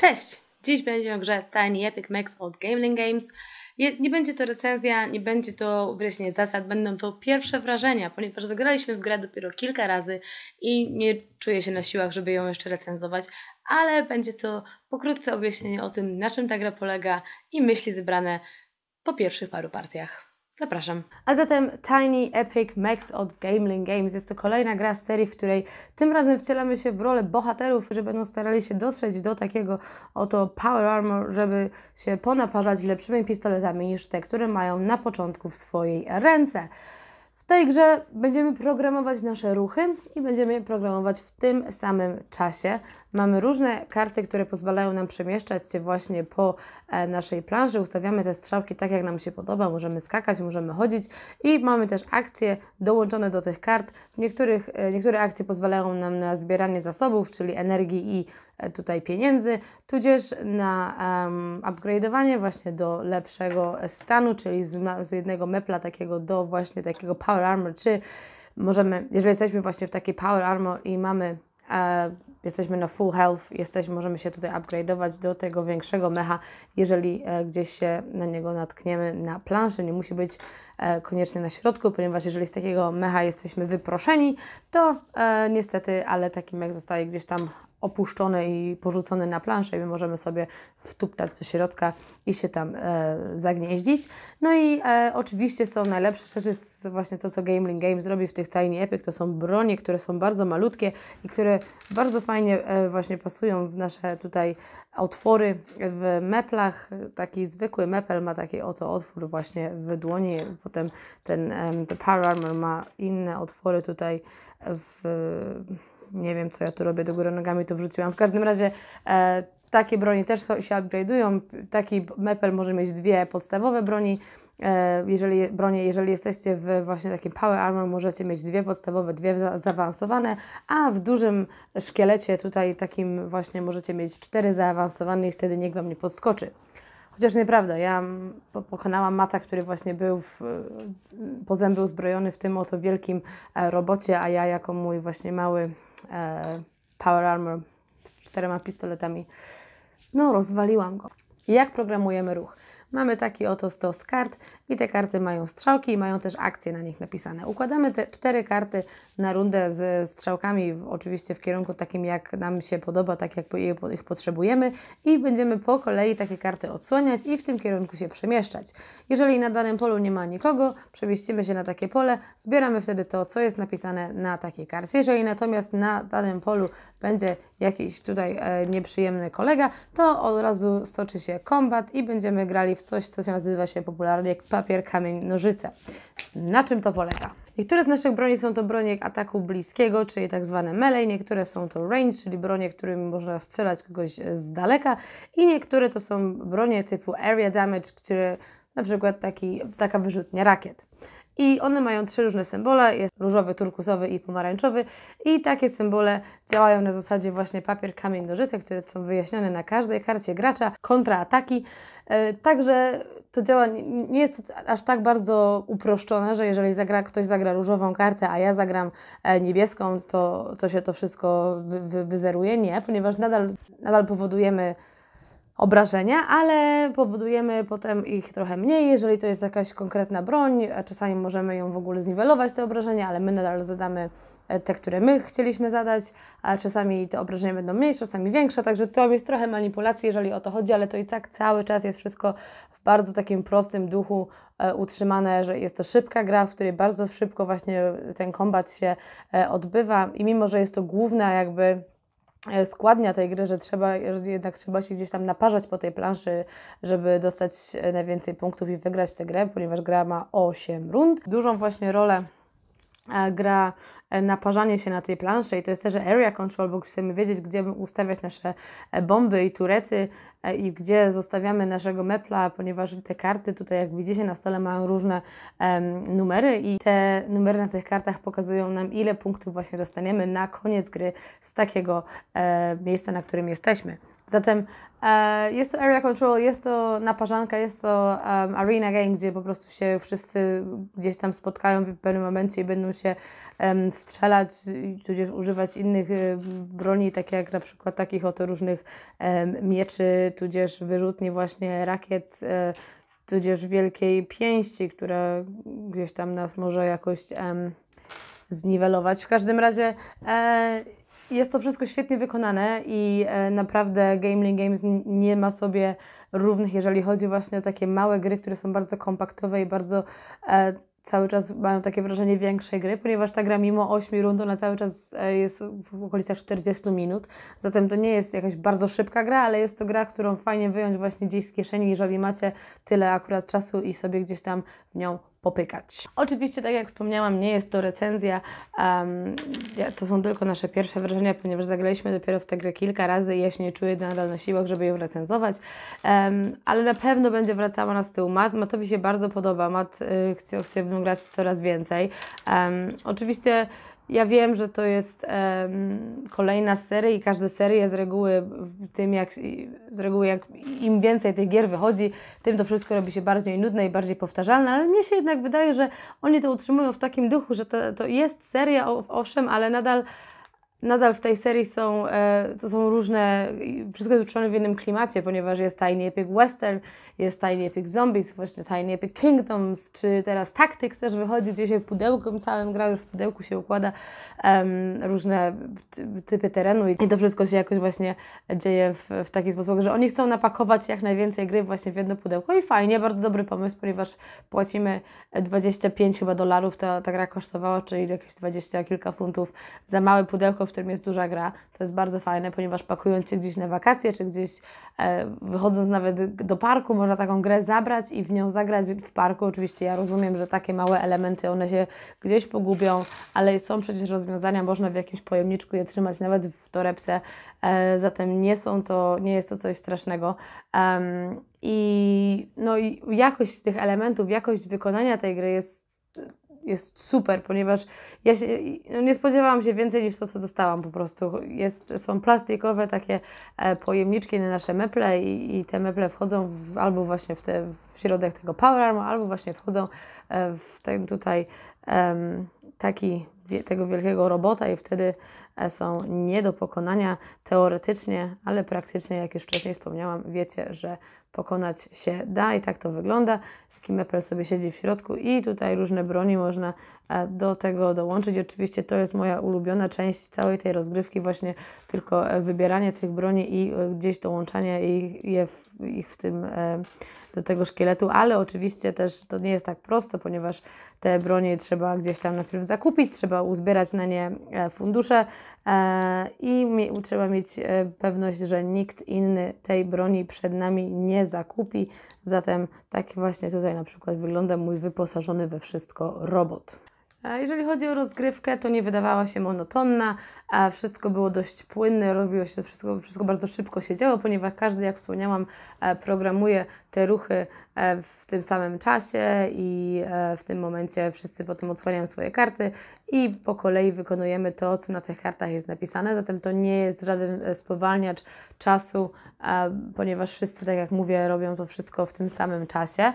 Cześć! Dziś będzie o grze Tiny Epic Max od Gameling Games. Nie będzie to recenzja, nie będzie to wyjaśnienie zasad, będą to pierwsze wrażenia, ponieważ zagraliśmy w grę dopiero kilka razy i nie czuję się na siłach, żeby ją jeszcze recenzować, ale będzie to pokrótce objaśnienie o tym, na czym ta gra polega i myśli zebrane po pierwszych paru partiach. Zapraszam. A zatem Tiny Epic Max od Gameling Games. Jest to kolejna gra z serii, w której tym razem wcielamy się w rolę bohaterów, którzy będą starali się dotrzeć do takiego oto power armor, żeby się ponaparzać lepszymi pistoletami niż te, które mają na początku w swojej ręce tej grze będziemy programować nasze ruchy i będziemy je programować w tym samym czasie. Mamy różne karty, które pozwalają nam przemieszczać się właśnie po e, naszej planszy. Ustawiamy te strzałki tak, jak nam się podoba. Możemy skakać, możemy chodzić i mamy też akcje dołączone do tych kart. W niektórych, e, niektóre akcje pozwalają nam na zbieranie zasobów, czyli energii i E, tutaj pieniędzy, tudzież na um, upgrade'owanie właśnie do lepszego stanu, czyli z, z jednego mepla takiego do właśnie takiego power armor, czy możemy, jeżeli jesteśmy właśnie w takiej power armor i mamy e, jesteśmy na full health, jesteśmy, możemy się tutaj upgrade'ować do tego większego mecha, jeżeli e, gdzieś się na niego natkniemy na planszy, nie musi być e, koniecznie na środku, ponieważ jeżeli z takiego mecha jesteśmy wyproszeni, to e, niestety, ale taki mech zostaje gdzieś tam opuszczone i porzucone na planszę i my możemy sobie wtuptać do środka i się tam e, zagnieździć. No i e, oczywiście są najlepsze rzeczy, właśnie to, co Gameling Games robi w tych Tiny Epic, to są bronie, które są bardzo malutkie i które bardzo fajnie e, właśnie pasują w nasze tutaj otwory w meplach. Taki zwykły mepel ma taki oto otwór właśnie w dłoni, potem ten, ten Power Armor ma inne otwory tutaj w nie wiem, co ja tu robię, do góry nogami to wrzuciłam. W każdym razie e, takie broni też się upgrade'ują. Taki mepel może mieć dwie podstawowe broni. E, jeżeli, bronie, jeżeli jesteście w właśnie takim power armor, możecie mieć dwie podstawowe, dwie za, zaawansowane, a w dużym szkielecie tutaj takim właśnie możecie mieć cztery zaawansowane i wtedy nikt Wam nie podskoczy. Chociaż nieprawda, ja pokonałam Mata, który właśnie był w, po zęby uzbrojony w tym oto wielkim e, robocie, a ja jako mój właśnie mały E, power Armor z czterema pistoletami. No, rozwaliłam go. Jak programujemy ruch? Mamy taki oto stos kart i te karty mają strzałki i mają też akcje na nich napisane. Układamy te cztery karty na rundę z strzałkami, oczywiście w kierunku takim, jak nam się podoba, tak jak ich potrzebujemy i będziemy po kolei takie karty odsłaniać i w tym kierunku się przemieszczać. Jeżeli na danym polu nie ma nikogo, przemieścimy się na takie pole, zbieramy wtedy to, co jest napisane na takiej karcie. Jeżeli natomiast na danym polu będzie jakiś tutaj e, nieprzyjemny kolega, to od razu stoczy się kombat i będziemy grali w coś, co się nazywa się popularnie jak papier, kamień, nożyce. Na czym to polega? Niektóre z naszych broni są to bronie ataku bliskiego, czyli tak zwane melee, niektóre są to range, czyli bronie, którymi można strzelać kogoś z daleka i niektóre to są bronie typu area damage, które na przykład taki, taka wyrzutnia rakiet i one mają trzy różne symbole, jest różowy, turkusowy i pomarańczowy i takie symbole działają na zasadzie właśnie papier, kamień, nożyce, które są wyjaśnione na każdej karcie gracza, kontraataki, e, Także to działa, nie jest to aż tak bardzo uproszczone, że jeżeli zagra, ktoś zagra różową kartę, a ja zagram e, niebieską, to, to się to wszystko wy, wy, wyzeruje. Nie, ponieważ nadal, nadal powodujemy obrażenia, ale powodujemy potem ich trochę mniej, jeżeli to jest jakaś konkretna broń, a czasami możemy ją w ogóle zniwelować, te obrażenia, ale my nadal zadamy e, te, które my chcieliśmy zadać, a czasami te obrażenia będą mniejsze, czasami większe, także to jest trochę manipulacji, jeżeli o to chodzi, ale to i tak cały czas jest wszystko w bardzo takim prostym duchu e, utrzymane, że jest to szybka gra, w której bardzo szybko właśnie ten kombat się e, odbywa i mimo, że jest to główna jakby E, składnia tej gry, że trzeba, że jednak trzeba się gdzieś tam naparzać po tej planszy, żeby dostać e, najwięcej punktów i wygrać tę grę, ponieważ gra ma 8 rund. Dużą właśnie rolę e, gra E, naparzanie się na tej planszy i to jest też area control, bo chcemy wiedzieć, gdzie ustawiać nasze e, bomby i turety e, i gdzie zostawiamy naszego mepla, ponieważ te karty tutaj, jak widzicie, na stole mają różne um, numery i te numery na tych kartach pokazują nam, ile punktów właśnie dostaniemy na koniec gry z takiego miejsca, na którym jesteśmy. Zatem E, jest to area control, jest to naparzanka, jest to um, arena game, gdzie po prostu się wszyscy gdzieś tam spotkają w pewnym momencie i będą się um, strzelać, tudzież używać innych y, broni, tak jak na przykład takich oto różnych um, mieczy, tudzież wyrzutni właśnie rakiet, e, tudzież wielkiej pięści, która gdzieś tam nas może jakoś zniwelować. W każdym razie e, jest to wszystko świetnie wykonane i e, naprawdę Gaming Games nie ma sobie równych, jeżeli chodzi właśnie o takie małe gry, które są bardzo kompaktowe i bardzo e, cały czas mają takie wrażenie większej gry, ponieważ ta gra mimo 8 rund ona cały czas e, jest w okolicach 40 minut. Zatem to nie jest jakaś bardzo szybka gra, ale jest to gra, którą fajnie wyjąć właśnie gdzieś z kieszeni, jeżeli macie tyle akurat czasu i sobie gdzieś tam w nią popykać. Oczywiście, tak jak wspomniałam, nie jest to recenzja, um, to są tylko nasze pierwsze wrażenia, ponieważ zagraliśmy dopiero w tę grę kilka razy i ja się nie czuję nadal na siłach, żeby ją recenzować, um, ale na pewno będzie wracała na tył. Mat, Matowi się bardzo podoba, Mat y, chce, chce w nią grać coraz więcej. Um, oczywiście ja wiem, że to jest um, kolejna seria i każda seria z reguły tym jak, z reguły jak im więcej tych gier wychodzi, tym to wszystko robi się bardziej nudne i bardziej powtarzalne, ale mnie się jednak wydaje, że oni to utrzymują w takim duchu, że to, to jest seria, owszem, ale nadal nadal w tej serii są, e, to są różne, wszystko jest utrzymane w jednym klimacie, ponieważ jest tajny Epic Western, jest tajny Epic Zombies, właśnie tajny Epic Kingdoms, czy teraz Tactics też wychodzi, gdzie się pudełkiem całym gra, w pudełku się układa różne typy terenu i to wszystko się jakoś właśnie dzieje w, w taki sposób, że oni chcą napakować jak najwięcej gry właśnie w jedno pudełko i fajnie, bardzo dobry pomysł, ponieważ płacimy 25 chyba dolarów, ta, ta gra kosztowała, czyli jakieś 20 kilka funtów za małe pudełko, w którym jest duża gra. To jest bardzo fajne, ponieważ pakując się gdzieś na wakacje, czy gdzieś e, wychodząc nawet do parku, można taką grę zabrać i w nią zagrać w parku. Oczywiście ja rozumiem, że takie małe elementy, one się gdzieś pogubią, ale są przecież rozwiązania, można w jakimś pojemniczku je trzymać, nawet w torebce, e, zatem nie są to, nie jest to coś strasznego. Um, i, no i jakość tych elementów, jakość wykonania tej gry jest jest super, ponieważ ja się, no, nie spodziewałam się więcej niż to, co dostałam po prostu. Jest, są plastikowe takie e, pojemniczki na nasze meple i, i te meple wchodzą w, albo właśnie w, te, w środek tego Power Armor, albo właśnie wchodzą e, w ten tutaj um, taki tego wielkiego robota i wtedy e, są nie do pokonania teoretycznie, ale praktycznie, jak już wcześniej wspomniałam, wiecie, że pokonać się da i tak to wygląda. Taki mepel sobie siedzi w środku i tutaj różne broni można e, do tego dołączyć. Oczywiście to jest moja ulubiona część całej tej rozgrywki, właśnie tylko e, wybieranie tych broni i e, gdzieś dołączanie ich, ich w tym do tego szkieletu, ale oczywiście też to nie jest tak prosto, ponieważ te bronie trzeba gdzieś tam najpierw zakupić, trzeba uzbierać na nie e, fundusze e, i trzeba mieć e, pewność, że nikt inny tej broni przed nami nie zakupi. Zatem tak właśnie tutaj na przykład wygląda mój wyposażony we wszystko robot. Jeżeli chodzi o rozgrywkę, to nie wydawała się monotonna, a wszystko było dość płynne, robiło się wszystko, wszystko bardzo szybko się działo, ponieważ każdy, jak wspomniałam, e, programuje te ruchy e, w tym samym czasie i e, w tym momencie wszyscy potem odsłaniają swoje karty i po kolei wykonujemy to, co na tych kartach jest napisane. Zatem to nie jest żaden e, spowalniacz czasu, e, ponieważ wszyscy, tak jak mówię, robią to wszystko w tym samym czasie.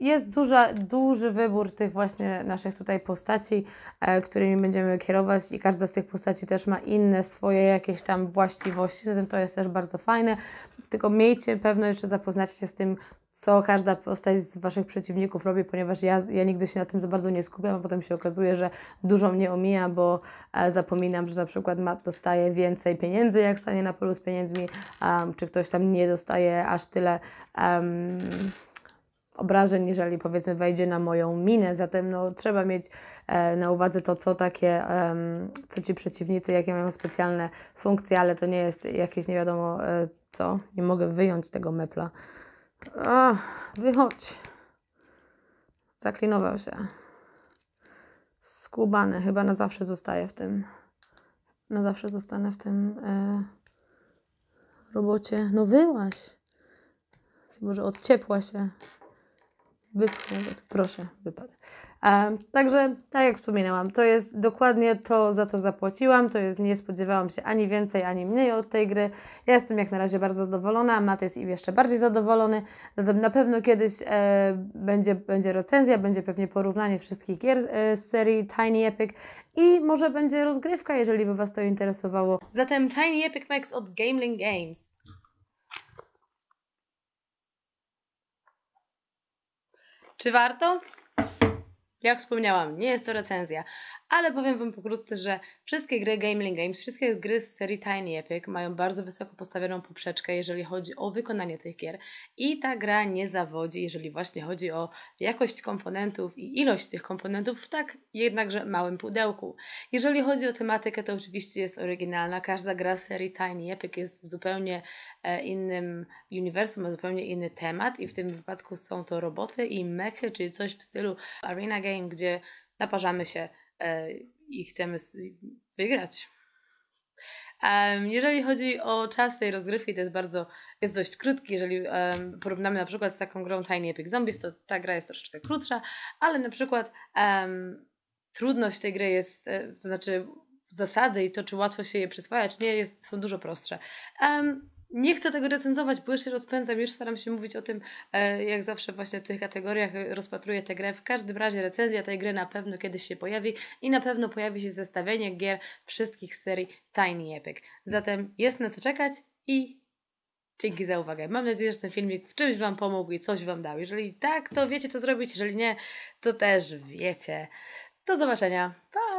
Jest duża, duży wybór tych właśnie naszych tutaj postaci, e, którymi będziemy kierować i każda z tych postaci też ma inne swoje jakieś tam właściwości, zatem to jest też bardzo fajne. Tylko miejcie pewność, że zapoznacie się z tym, co każda postać z Waszych przeciwników robi, ponieważ ja, ja nigdy się na tym za bardzo nie skupiam, a potem się okazuje, że dużo mnie omija, bo e, zapominam, że na przykład Matt dostaje więcej pieniędzy, jak stanie na polu z pieniędzmi, um, czy ktoś tam nie dostaje aż tyle... Um, obrażeń, jeżeli powiedzmy wejdzie na moją minę. Zatem no, trzeba mieć e, na uwadze to, co takie, co ci przeciwnicy, jakie mają specjalne funkcje, ale to nie jest jakieś nie wiadomo e, co. Nie mogę wyjąć tego mepla. Ach, wychodź. Zaklinował się. Skubany. Chyba na zawsze zostaje w tym. Na zawsze zostanę w tym e, robocie. No wyłaś. Może odciepła się. Wypchnę, proszę, wypadł. Także, tak jak wspominałam, to jest dokładnie to, za co zapłaciłam. To jest, nie spodziewałam się ani więcej, ani mniej od tej gry. Ja jestem jak na razie bardzo zadowolona. Mat jest jeszcze bardziej zadowolony. Zatem na pewno kiedyś e, będzie, będzie recenzja, będzie pewnie porównanie wszystkich gier e, z serii Tiny Epic i może będzie rozgrywka, jeżeli by Was to interesowało. Zatem Tiny Epic Max od Gameling Games. Czy warto? Jak wspomniałam, nie jest to recenzja, ale powiem Wam pokrótce, że wszystkie gry Gameling Games, wszystkie gry z serii Tiny Epic mają bardzo wysoko postawioną poprzeczkę, jeżeli chodzi o wykonanie tych gier i ta gra nie zawodzi, jeżeli właśnie chodzi o jakość komponentów i ilość tych komponentów w tak jednakże małym pudełku. Jeżeli chodzi o tematykę, to oczywiście jest oryginalna, każda gra z serii Tiny Epic jest w zupełnie e, innym uniwersum, ma zupełnie inny temat i w tym wypadku są to roboty i mechy, czyli coś w stylu Arena Game, gdzie naparzamy się E, i chcemy wygrać. Jeżeli chodzi o czas tej rozgrywki, to jest bardzo, jest dość krótki. Jeżeli um, porównamy na przykład z taką grą Tiny Epic Zombies, to ta gra jest troszeczkę krótsza, ale na przykład um, trudność tej gry jest, e, to znaczy zasady i to, czy łatwo się je przyswajać, nie jest, są dużo prostsze. Um, nie chcę tego recenzować, bo już się rozpędzam, już staram się mówić o tym, e, jak zawsze właśnie w tych kategoriach rozpatruję tę grę. W każdym razie recenzja tej gry na pewno kiedyś się pojawi i na pewno pojawi się zestawienie gier wszystkich serii Tiny Epic. Zatem jest na co czekać i Dzięki za uwagę. Mam nadzieję, że ten filmik w czymś Wam pomógł i coś Wam dał. Jeżeli tak, to wiecie co zrobić, jeżeli nie, to też wiecie. Do zobaczenia. Pa!